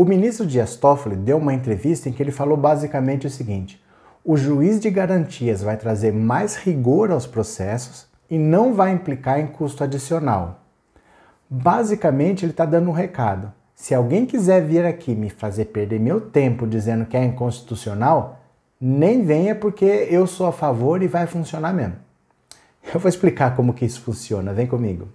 O ministro Dias Toffoli deu uma entrevista em que ele falou basicamente o seguinte: o juiz de garantias vai trazer mais rigor aos processos e não vai implicar em custo adicional. Basicamente, ele está dando um recado. Se alguém quiser vir aqui me fazer perder meu tempo dizendo que é inconstitucional, nem venha porque eu sou a favor e vai funcionar mesmo. Eu vou explicar como que isso funciona, vem comigo.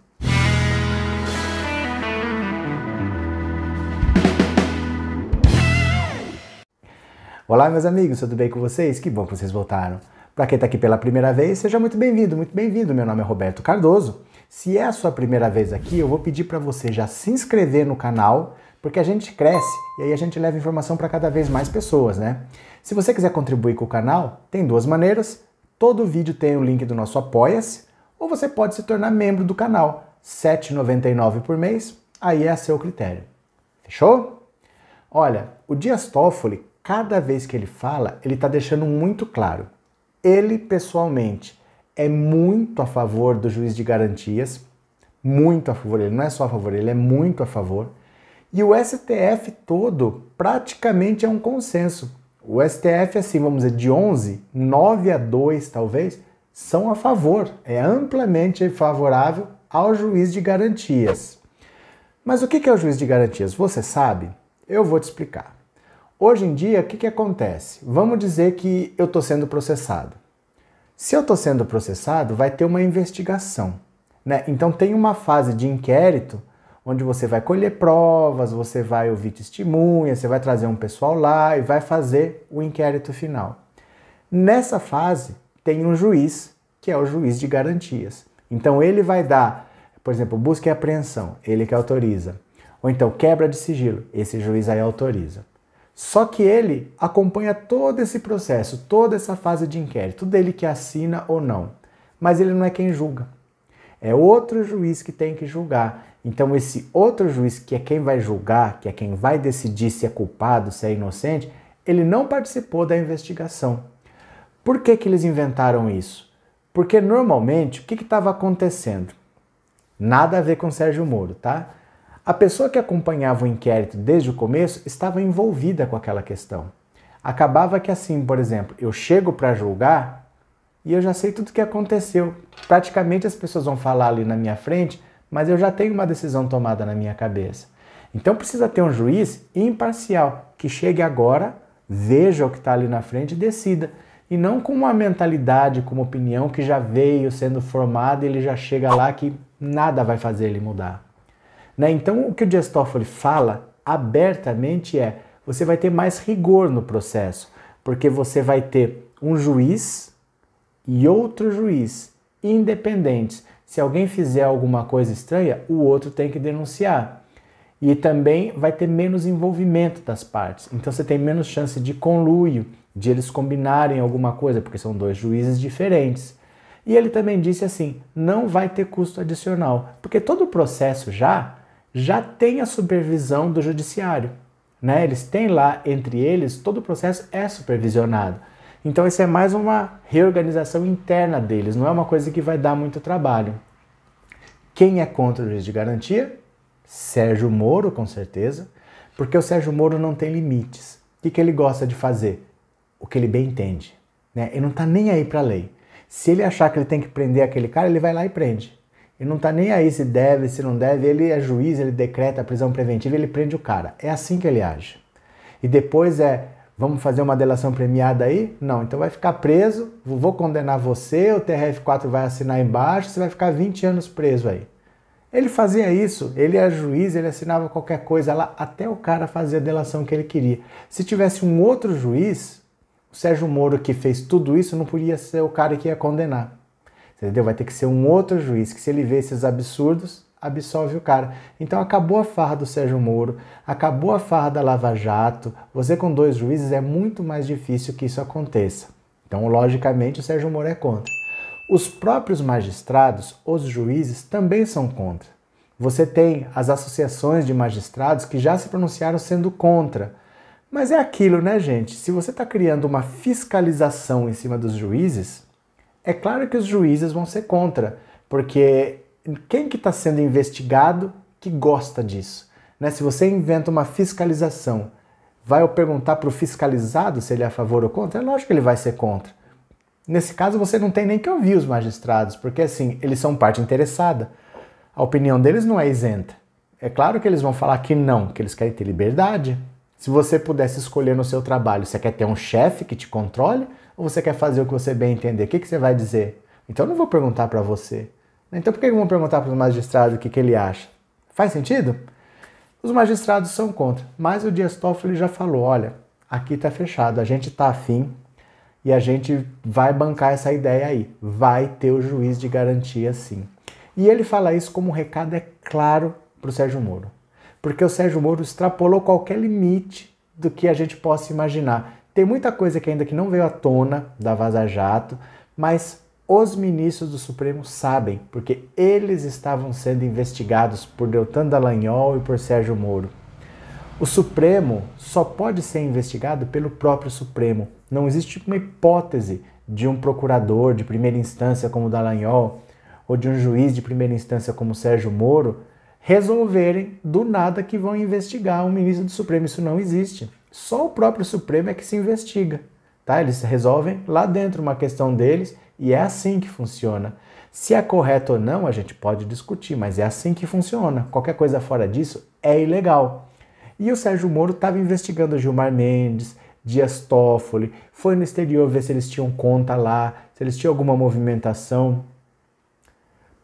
Olá, meus amigos, tudo bem com vocês? Que bom que vocês voltaram. Para quem está aqui pela primeira vez, seja muito bem-vindo, muito bem-vindo. Meu nome é Roberto Cardoso. Se é a sua primeira vez aqui, eu vou pedir para você já se inscrever no canal, porque a gente cresce e aí a gente leva informação para cada vez mais pessoas, né? Se você quiser contribuir com o canal, tem duas maneiras. Todo vídeo tem o link do nosso Apoia-se, ou você pode se tornar membro do canal, R$ 7,99 por mês, aí é a seu critério. Fechou? Olha, o Dias Toffoli cada vez que ele fala, ele está deixando muito claro. Ele, pessoalmente, é muito a favor do juiz de garantias, muito a favor, ele não é só a favor, ele é muito a favor. E o STF todo praticamente é um consenso. O STF, assim, vamos dizer, de 11, 9 a 2 talvez, são a favor, é amplamente favorável ao juiz de garantias. Mas o que é o juiz de garantias? Você sabe? Eu vou te explicar. Hoje em dia, o que, que acontece? Vamos dizer que eu estou sendo processado. Se eu estou sendo processado, vai ter uma investigação. Né? Então tem uma fase de inquérito onde você vai colher provas, você vai ouvir testemunha, você vai trazer um pessoal lá e vai fazer o inquérito final. Nessa fase tem um juiz, que é o juiz de garantias. Então ele vai dar, por exemplo, busca e apreensão, ele que autoriza. Ou então quebra de sigilo, esse juiz aí autoriza. Só que ele acompanha todo esse processo, toda essa fase de inquérito, dele que assina ou não. Mas ele não é quem julga. É outro juiz que tem que julgar. Então, esse outro juiz, que é quem vai julgar, que é quem vai decidir se é culpado, se é inocente, ele não participou da investigação. Por que, que eles inventaram isso? Porque normalmente o que estava acontecendo? Nada a ver com Sérgio Moro, tá? A pessoa que acompanhava o inquérito desde o começo estava envolvida com aquela questão. Acabava que assim, por exemplo, eu chego para julgar e eu já sei tudo o que aconteceu. Praticamente as pessoas vão falar ali na minha frente, mas eu já tenho uma decisão tomada na minha cabeça. Então precisa ter um juiz imparcial que chegue agora, veja o que está ali na frente e decida. E não com uma mentalidade, com uma opinião que já veio sendo formada e ele já chega lá que nada vai fazer ele mudar. Né? Então, o que o Dias Toffoli fala abertamente é: você vai ter mais rigor no processo, porque você vai ter um juiz e outro juiz independentes. Se alguém fizer alguma coisa estranha, o outro tem que denunciar. E também vai ter menos envolvimento das partes. Então você tem menos chance de conluio, de eles combinarem alguma coisa, porque são dois juízes diferentes. E ele também disse assim: não vai ter custo adicional, porque todo o processo já já tem a supervisão do judiciário. Né? Eles têm lá, entre eles, todo o processo é supervisionado. Então, isso é mais uma reorganização interna deles, não é uma coisa que vai dar muito trabalho. Quem é contra o juiz de garantia? Sérgio Moro, com certeza, porque o Sérgio Moro não tem limites. O que, que ele gosta de fazer? O que ele bem entende. Né? Ele não está nem aí para a lei. Se ele achar que ele tem que prender aquele cara, ele vai lá e prende. Ele não tá nem aí se deve, se não deve, ele é juiz, ele decreta a prisão preventiva, ele prende o cara. É assim que ele age. E depois é, vamos fazer uma delação premiada aí? Não, então vai ficar preso, vou condenar você, o TRF4 vai assinar embaixo, você vai ficar 20 anos preso aí. Ele fazia isso, ele era juiz, ele assinava qualquer coisa lá, até o cara fazia a delação que ele queria. Se tivesse um outro juiz, o Sérgio Moro que fez tudo isso não podia ser o cara que ia condenar. Entendeu? Vai ter que ser um outro juiz que, se ele vê esses absurdos, absolve o cara. Então acabou a farra do Sérgio Moro, acabou a farra da Lava Jato. Você com dois juízes é muito mais difícil que isso aconteça. Então, logicamente, o Sérgio Moro é contra. Os próprios magistrados, os juízes, também são contra. Você tem as associações de magistrados que já se pronunciaram sendo contra. Mas é aquilo, né, gente? Se você está criando uma fiscalização em cima dos juízes, é claro que os juízes vão ser contra, porque quem que está sendo investigado que gosta disso? Né? Se você inventa uma fiscalização, vai eu perguntar para o fiscalizado se ele é a favor ou contra? É lógico que ele vai ser contra. Nesse caso, você não tem nem que ouvir os magistrados, porque assim, eles são parte interessada. A opinião deles não é isenta. É claro que eles vão falar que não, que eles querem ter liberdade. Se você pudesse escolher no seu trabalho, você quer ter um chefe que te controle ou você quer fazer o que você bem entender? O que, que você vai dizer? Então eu não vou perguntar para você. Então por que eu vou perguntar para o magistrado o que, que ele acha? Faz sentido? Os magistrados são contra, mas o Dias Toffoli já falou: olha, aqui está fechado, a gente está afim e a gente vai bancar essa ideia aí. Vai ter o juiz de garantia sim. E ele fala isso como um recado, é claro, para o Sérgio Moro. Porque o Sérgio Moro extrapolou qualquer limite do que a gente possa imaginar. Tem muita coisa que ainda que não veio à tona da Vaza Jato, mas os ministros do Supremo sabem, porque eles estavam sendo investigados por Deltan Dallagnol e por Sérgio Moro. O Supremo só pode ser investigado pelo próprio Supremo. Não existe uma hipótese de um procurador de primeira instância como Dallagnol ou de um juiz de primeira instância como Sérgio Moro resolverem do nada que vão investigar um ministro do Supremo. Isso não existe só o próprio Supremo é que se investiga. Tá? Eles resolvem lá dentro uma questão deles e é assim que funciona. Se é correto ou não, a gente pode discutir, mas é assim que funciona. Qualquer coisa fora disso é ilegal. E o Sérgio Moro estava investigando Gilmar Mendes, Dias Toffoli, foi no exterior ver se eles tinham conta lá, se eles tinham alguma movimentação.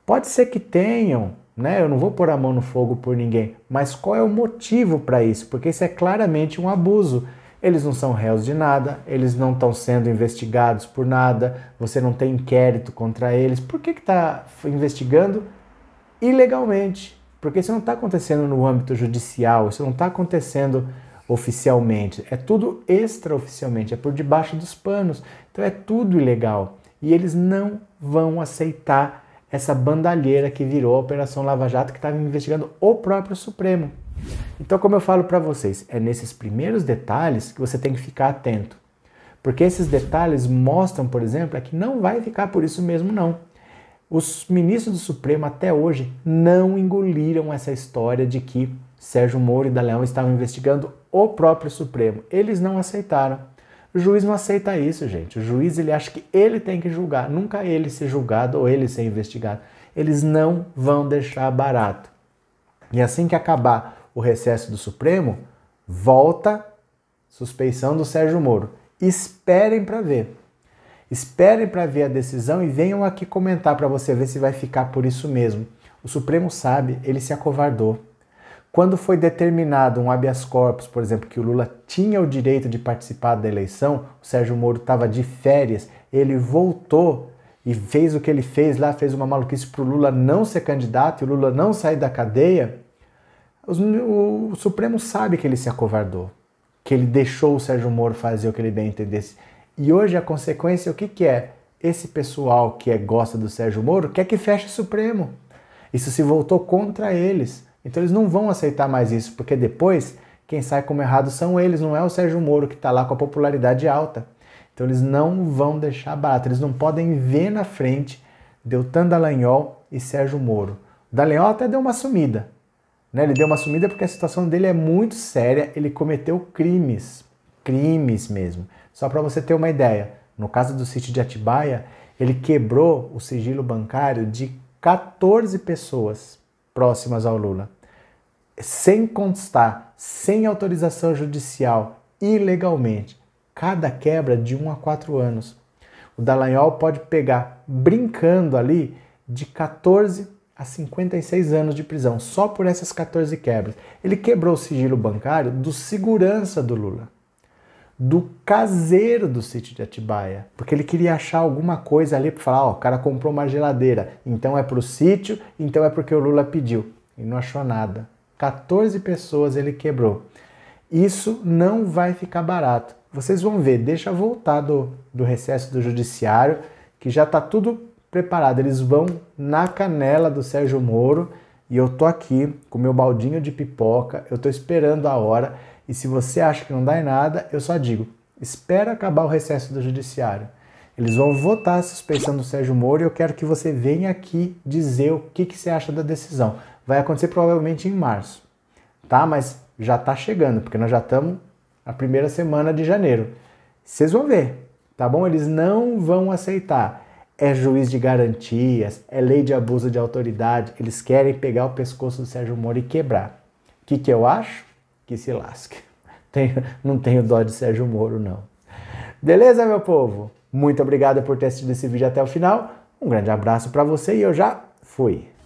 Pode ser que tenham, né? Eu não vou pôr a mão no fogo por ninguém. Mas qual é o motivo para isso? Porque isso é claramente um abuso. Eles não são réus de nada, eles não estão sendo investigados por nada, você não tem inquérito contra eles. Por que está investigando ilegalmente? Porque isso não está acontecendo no âmbito judicial, isso não está acontecendo oficialmente, é tudo extraoficialmente, é por debaixo dos panos. Então é tudo ilegal. E eles não vão aceitar essa bandalheira que virou a Operação Lava Jato, que estava investigando o próprio Supremo. Então, como eu falo para vocês, é nesses primeiros detalhes que você tem que ficar atento. Porque esses detalhes mostram, por exemplo, é que não vai ficar por isso mesmo, não. Os ministros do Supremo até hoje não engoliram essa história de que Sérgio Moro e Daleão estavam investigando o próprio Supremo. Eles não aceitaram. O juiz não aceita isso, gente. O juiz ele acha que ele tem que julgar, nunca ele ser julgado ou ele ser investigado. Eles não vão deixar barato. E assim que acabar o recesso do Supremo, volta suspeição do Sérgio Moro. Esperem para ver. Esperem para ver a decisão e venham aqui comentar para você ver se vai ficar por isso mesmo. O Supremo sabe, ele se acovardou. Quando foi determinado um habeas corpus, por exemplo, que o Lula tinha o direito de participar da eleição, o Sérgio Moro estava de férias, ele voltou e fez o que ele fez lá, fez uma maluquice para o Lula não ser candidato e o Lula não sair da cadeia. O, o Supremo sabe que ele se acovardou, que ele deixou o Sérgio Moro fazer o que ele bem entendesse. E hoje a consequência, o que, que é? Esse pessoal que é, gosta do Sérgio Moro quer que feche o Supremo. Isso se voltou contra eles. Então eles não vão aceitar mais isso, porque depois quem sai como errado são eles, não é o Sérgio Moro que está lá com a popularidade alta. Então eles não vão deixar barato, eles não podem ver na frente Deltan Dallagnol e Sérgio Moro. Dallagnol até deu uma sumida, né? Ele deu uma sumida porque a situação dele é muito séria, ele cometeu crimes, crimes mesmo. Só para você ter uma ideia, no caso do sítio de Atibaia, ele quebrou o sigilo bancário de 14 pessoas próximas ao Lula. Sem constar, sem autorização judicial, ilegalmente, cada quebra de um a quatro anos. O Dallagnol pode pegar, brincando ali, de 14 a 56 anos de prisão, só por essas 14 quebras. Ele quebrou o sigilo bancário do segurança do Lula do caseiro do sítio de Atibaia, porque ele queria achar alguma coisa ali para falar, ó, o cara comprou uma geladeira, então é para o sítio, então é porque o Lula pediu. E não achou nada. 14 pessoas ele quebrou. Isso não vai ficar barato. Vocês vão ver, deixa voltar do, do recesso do judiciário, que já está tudo preparado. Eles vão na canela do Sérgio Moro e eu tô aqui com meu baldinho de pipoca, eu tô esperando a hora e se você acha que não dá em nada, eu só digo: espera acabar o recesso do Judiciário. Eles vão votar a suspeição do Sérgio Moro e eu quero que você venha aqui dizer o que, que você acha da decisão. Vai acontecer provavelmente em março, tá? Mas já tá chegando, porque nós já estamos a primeira semana de janeiro. Vocês vão ver, tá bom? Eles não vão aceitar. É juiz de garantias, é lei de abuso de autoridade. Eles querem pegar o pescoço do Sérgio Moro e quebrar. O que, que eu acho? que se lasque. Tenho, não tenho dó de Sérgio Moro, não. Beleza, meu povo? Muito obrigado por ter assistido esse vídeo até o final. Um grande abraço para você e eu já fui.